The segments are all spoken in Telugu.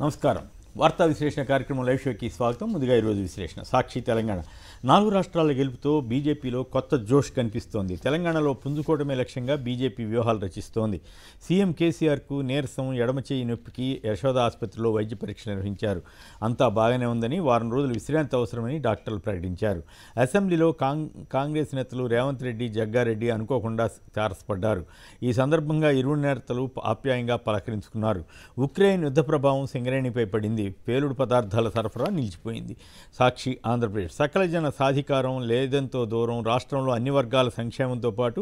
नमस्कार వార్తా విశ్లేషణ కార్యక్రమం లైవ్ షోకి స్వాగతం ముందుగా ఈరోజు విశ్లేషణ సాక్షి తెలంగాణ నాలుగు రాష్ట్రాల గెలుపుతో బీజేపీలో కొత్త జోష్ కనిపిస్తోంది తెలంగాణలో పుంజుకోవడమే లక్ష్యంగా బీజేపీ వ్యూహాలు రచిస్తోంది సీఎం కేసీఆర్కు నీరసం ఎడమ చేయి నొప్పికి యశోద ఆసుపత్రిలో వైద్య పరీక్షలు నిర్వహించారు అంతా బాగానే ఉందని వారం రోజులు విశ్రాంతి అవసరమని డాక్టర్లు ప్రకటించారు అసెంబ్లీలో కాంగ్రెస్ నేతలు రేవంత్ రెడ్డి జగ్గారెడ్డి అనుకోకుండా తారసపడ్డారు ఈ సందర్భంగా ఇరు నేతలు ఆప్యాయంగా పలకరించుకున్నారు ఉక్రెయిన్ యుద్ధ ప్రభావం సింగరేణిపై పడింది తగ్గింది పేలుడు పదార్థాల సరఫరా నిలిచిపోయింది సాక్షి ఆంధ్రప్రదేశ్ సకల జన సాధికారం లేదంతో దూరం రాష్ట్రంలో అన్ని వర్గాల సంక్షేమంతో పాటు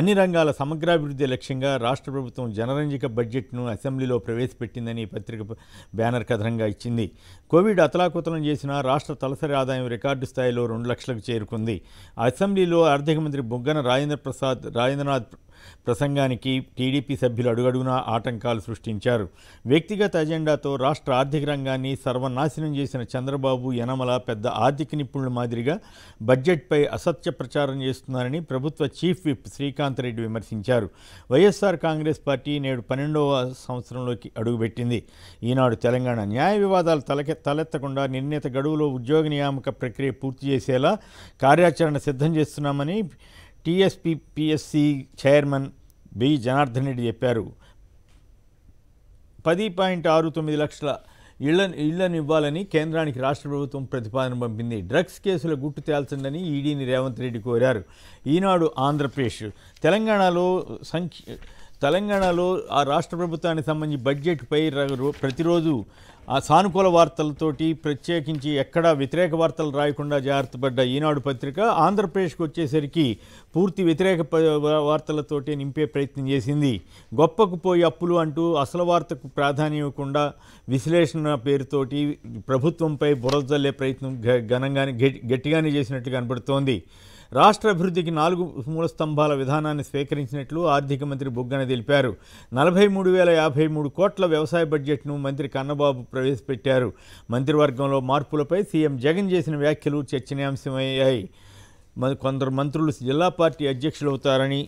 అన్ని రంగాల సమగ్రాభివృద్ధి లక్ష్యంగా రాష్ట్ర ప్రభుత్వం జనరంజిక బడ్జెట్ను అసెంబ్లీలో ప్రవేశపెట్టిందని పత్రిక బ్యానర్ కథనంగా ఇచ్చింది కోవిడ్ అతలాకుతలం చేసిన రాష్ట్ర తలసరి ఆదాయం రికార్డు స్థాయిలో రెండు లక్షలకు చేరుకుంది అసెంబ్లీలో ఆర్థిక మంత్రి బుగ్గన రాజేంద్ర ప్రసాద్ రాజేంద్రనాథ్ ప్రసంగానికి టీడీపీ సభ్యులు అడుగడుగునా ఆటంకాలు సృష్టించారు వ్యక్తిగత అజెండాతో రాష్ట్ర ఆర్థిక రంగాన్ని సర్వనాశనం చేసిన చంద్రబాబు యనమల పెద్ద ఆర్థిక నిపుణుల మాదిరిగా బడ్జెట్పై అసత్య ప్రచారం చేస్తున్నారని ప్రభుత్వ చీఫ్ విప్ శ్రీకాంత్ రెడ్డి విమర్శించారు వైఎస్ఆర్ కాంగ్రెస్ పార్టీ నేడు పన్నెండవ సంవత్సరంలోకి అడుగుపెట్టింది ఈనాడు తెలంగాణ న్యాయ వివాదాలు తలకె తలెత్తకుండా నిర్ణీత గడువులో ఉద్యోగ నియామక ప్రక్రియ పూర్తి చేసేలా కార్యాచరణ సిద్ధం చేస్తున్నామని TSPSC chairman B Janardhan Reddy చెప్పారు పది పాయింట్ ఆరు తొమ్మిది లక్షల ఇళ్ల ఇళ్లను ఇవ్వాలని కేంద్రానికి రాష్ట్ర ప్రభుత్వం ప్రతిపాదన పంపింది డ్రగ్స్ కేసుల గుట్టు తేల్చండని ఈడీని రేవంత్ రెడ్డి కోరారు ఈనాడు ఆంధ్రప్రదేశ్ తెలంగాణలో సంఖ్య తెలంగాణలో ఆ రాష్ట్ర ప్రభుత్వానికి సంబంధించి బడ్జెట్పై ప్రతిరోజు ఆ సానుకూల వార్తలతోటి ప్రత్యేకించి ఎక్కడా వ్యతిరేక వార్తలు రాయకుండా జాగ్రత్త పడ్డ ఈనాడు పత్రిక ఆంధ్రప్రదేశ్కి వచ్చేసరికి పూర్తి వ్యతిరేక వార్తలతోటి నింపే ప్రయత్నం చేసింది గొప్పకు పోయి అప్పులు అంటూ అసలు వార్తకు ప్రాధాన్యం ఇవ్వకుండా విశ్లేషణ పేరుతోటి ప్రభుత్వంపై బురదల్లే ప్రయత్నం ఘనంగానే గట్టిగానే చేసినట్లు కనబడుతోంది రాష్ట్ర అభివృద్ధికి నాలుగు మూల స్తంభాల విధానాన్ని స్వీకరించినట్లు ఆర్థిక మంత్రి బుగ్గన తెలిపారు నలభై మూడు వేల యాభై మూడు కోట్ల వ్యవసాయ బడ్జెట్ను మంత్రి కన్నబాబు ప్రవేశపెట్టారు మంత్రివర్గంలో మార్పులపై సీఎం జగన్ చేసిన వ్యాఖ్యలు చర్చనీయాంశమయ్యాయి కొందరు మంత్రులు జిల్లా పార్టీ అధ్యక్షులవుతారని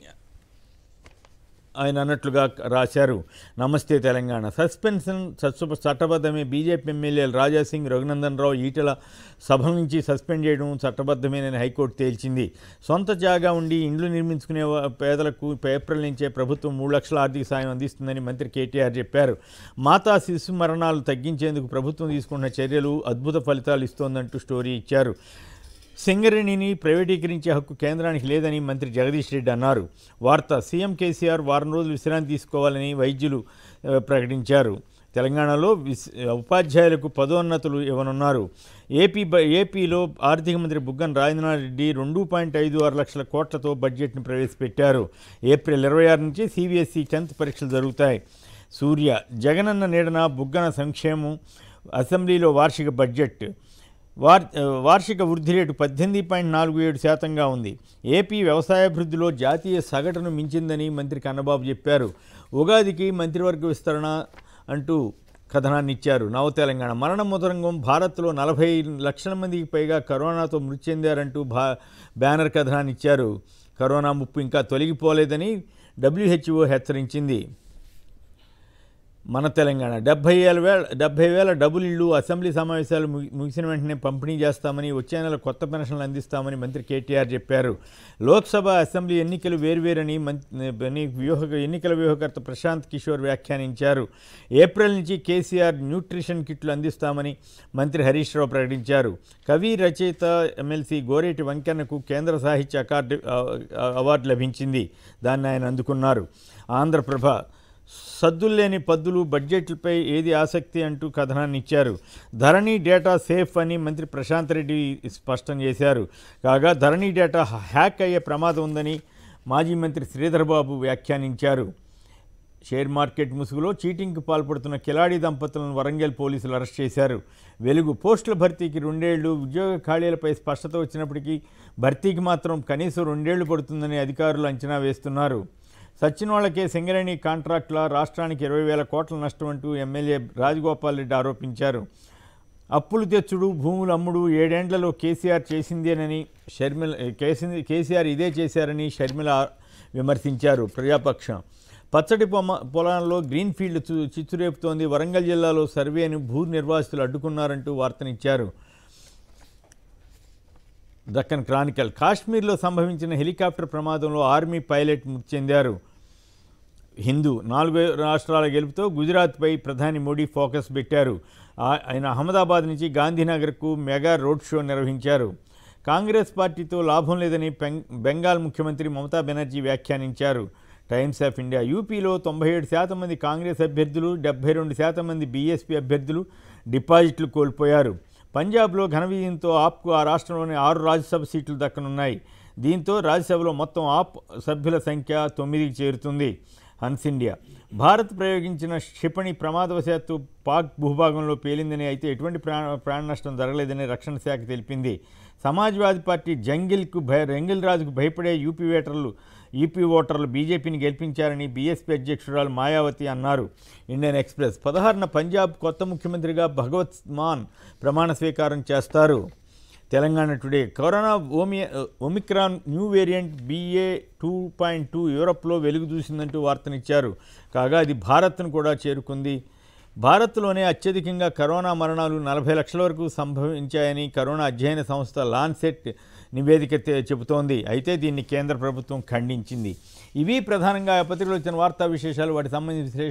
ఆయన అన్నట్లుగా రాశారు నమస్తే తెలంగాణ సస్పెన్షన్ చట్టబద్ధమే బీజేపీ ఎమ్మెల్యేలు రాజాసింగ్ రఘునందన్ రావు ఈటల సభ నుంచి సస్పెండ్ చేయడం చట్టబద్ధమేనని హైకోర్టు తేల్చింది సొంత జాగా ఉండి ఇండ్లు నిర్మించుకునే పేదలకు ఏప్రిల్ నుంచే ప్రభుత్వం మూడు లక్షల ఆర్థిక సాయం అందిస్తుందని మంత్రి కేటీఆర్ చెప్పారు మాతా శిశు మరణాలు తగ్గించేందుకు ప్రభుత్వం తీసుకున్న చర్యలు అద్భుత ఫలితాలు ఇస్తోందంటూ స్టోరీ ఇచ్చారు సింగరేణిని ప్రైవేటీకరించే హక్కు కేంద్రానికి లేదని మంత్రి జగదీష్ రెడ్డి అన్నారు వార్త సీఎం కేసీఆర్ వారం రోజులు విశ్రాంతి తీసుకోవాలని వైద్యులు ప్రకటించారు తెలంగాణలో ఉపాధ్యాయులకు పదోన్నతులు ఇవ్వనున్నారు ఏపీ ఏపీలో ఆర్థిక మంత్రి బుగ్గన రాజేంద్రనాథ్ రెడ్డి రెండు పాయింట్ ఐదు ఆరు లక్షల కోట్లతో బడ్జెట్ను ప్రవేశపెట్టారు ఏప్రిల్ ఇరవై ఆరు నుంచి సిబిఎస్ఈ టెన్త్ పరీక్షలు జరుగుతాయి సూర్య జగనన్న నీడన బుగ్గన సంక్షేమం అసెంబ్లీలో వార్షిక బడ్జెట్ వార్ వార్షిక వృద్ధి రేటు పద్దెనిమిది పాయింట్ నాలుగు ఏడు శాతంగా ఉంది ఏపీ వ్యవసాయాభివృద్ధిలో జాతీయ సగటును మించిందని మంత్రి కన్నబాబు చెప్పారు ఉగాదికి మంత్రివర్గ విస్తరణ అంటూ కథనాన్ని ఇచ్చారు నవ తెలంగాణ మరణ ముదరంగం భారత్లో నలభై లక్షల మందికి పైగా కరోనాతో మృతి చెందారంటూ భా బ్యానర్ కథనాన్ని ఇచ్చారు కరోనా ముప్పు ఇంకా తొలగిపోలేదని డబ్ల్యూహెచ్ఓ హెచ్చరించింది మన తెలంగాణ డెబ్బై ఏళ్ళ వేల డెబ్బై వేల డబుల్ ఇళ్ళు అసెంబ్లీ సమావేశాలు ముగిసిన వెంటనే పంపిణీ చేస్తామని వచ్చే నెల కొత్త పెన్షన్లు అందిస్తామని మంత్రి కేటీఆర్ చెప్పారు లోక్సభ అసెంబ్లీ ఎన్నికలు వేర్వేరని మంత్రి వ్యూహ ఎన్నికల వ్యూహకర్త ప్రశాంత్ కిషోర్ వ్యాఖ్యానించారు ఏప్రిల్ నుంచి కేసీఆర్ న్యూట్రిషన్ కిట్లు అందిస్తామని మంత్రి హరీష్ రావు ప్రకటించారు కవి రచయిత ఎమ్మెల్సీ గోరేటి వెంకన్నకు కేంద్ర సాహిత్య అకార్డు అవార్డు లభించింది దాన్ని ఆయన అందుకున్నారు ఆంధ్రప్రభ సద్దుల్లేని పద్దులు బడ్జెట్లపై ఏది ఆసక్తి అంటూ కథనాన్ని ఇచ్చారు ధరణి డేటా సేఫ్ అని మంత్రి ప్రశాంత్ రెడ్డి స్పష్టం చేశారు కాగా ధరణి డేటా హ్యాక్ అయ్యే ప్రమాదం ఉందని మాజీ మంత్రి శ్రీధర్బాబు వ్యాఖ్యానించారు షేర్ మార్కెట్ ముసుగులో చీటింగ్కి పాల్పడుతున్న కిలాడి దంపతులను వరంగల్ పోలీసులు అరెస్ట్ చేశారు వెలుగు పోస్టుల భర్తీకి రెండేళ్లు ఉద్యోగ ఖాళీలపై స్పష్టత వచ్చినప్పటికీ భర్తీకి మాత్రం కనీసం రెండేళ్లు పడుతుందని అధికారులు అంచనా వేస్తున్నారు సచిన్ వాళ్ళకే సింగరేణి కాంట్రాక్టుల రాష్ట్రానికి ఇరవై వేల కోట్ల నష్టం అంటూ ఎమ్మెల్యే రాజగోపాల్ రెడ్డి ఆరోపించారు అప్పులు తెచ్చుడు భూములు అమ్ముడు ఏడేండ్లలో కేసీఆర్ చేసిందేనని షర్మిల కేసీఆర్ ఇదే చేశారని షర్మిల విమర్శించారు ప్రజాపక్షం పచ్చడి పొమ పొలాల్లో గ్రీన్ ఫీల్డ్ చిచ్చురేపుతోంది వరంగల్ జిల్లాలో సర్వేను భూ నిర్వాసితులు అడ్డుకున్నారంటూ వార్తనిచ్చారు దక్కన్ క్రానికల్ కాశ్మీర్లో సంభవించిన హెలికాప్టర్ ప్రమాదంలో ఆర్మీ పైలట్ మృతి చెందారు హిందూ నాలుగు రాష్ట్రాల గెలుపుతో గుజరాత్పై ప్రధాని మోడీ ఫోకస్ పెట్టారు ఆయన అహ్మదాబాద్ నుంచి గాంధీనగర్కు మెగా రోడ్ షో నిర్వహించారు కాంగ్రెస్ పార్టీతో లాభం లేదని బెంగాల్ ముఖ్యమంత్రి మమతా బెనర్జీ వ్యాఖ్యానించారు టైమ్స్ ఆఫ్ ఇండియా యూపీలో తొంభై ఏడు శాతం మంది కాంగ్రెస్ అభ్యర్థులు డెబ్బై రెండు శాతం మంది బీఎస్పీ అభ్యర్థులు డిపాజిట్లు కోల్పోయారు పంజాబ్లో ఘన విజయంతో ఆప్కు ఆ రాష్ట్రంలోని ఆరు రాజ్యసభ సీట్లు దక్కనున్నాయి దీంతో రాజ్యసభలో మొత్తం ఆప్ సభ్యుల సంఖ్య తొమ్మిదికి చేరుతుంది హన్స్ ఇండియా భారత్ ప్రయోగించిన క్షిపణి ప్రమాదవశాత్తు పాక్ భూభాగంలో పేలిందని అయితే ఎటువంటి ప్రాణ ప్రాణ నష్టం జరగలేదని రక్షణ శాఖ తెలిపింది సమాజ్వాదీ పార్టీ జంగిల్కు భయ జంగిల్ రాజుకు భయపడే యూపీ ఓటర్లు యూపీ ఓటర్లు బీజేపీని గెలిపించారని బీఎస్పీ అధ్యక్షురాలు మాయావతి అన్నారు ఇండియన్ ఎక్స్ప్రెస్ పదహారున పంజాబ్ కొత్త ముఖ్యమంత్రిగా భగవత్ మాన్ ప్రమాణ స్వీకారం చేస్తారు తెలంగాణ టుడే కరోనా ఓమి omicron new variant BA two point two యూరప్లో వెలుగు చూసిందంటూ వార్తనిచ్చారు కాగా అది భారత్ను కూడా చేరుకుంది భారత్లోనే అత్యధికంగా కరోనా మరణాలు నలభై లక్షల వరకు సంభవించాయని కరోనా అధ్యయన సంస్థ లాన్సెట్ నివేదిక చెబుతోంది అయితే దీన్ని కేంద్ర ప్రభుత్వం ఖండించింది ఇవి ప్రధానంగా పత్రికలు వచ్చిన వార్తా విశేషాలు వాటి సంబంధించిన